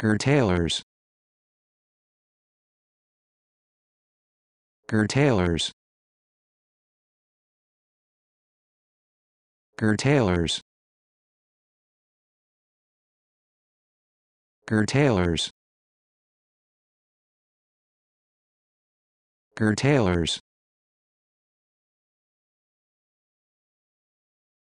curtailers curtailers curtailers curtailers curtailers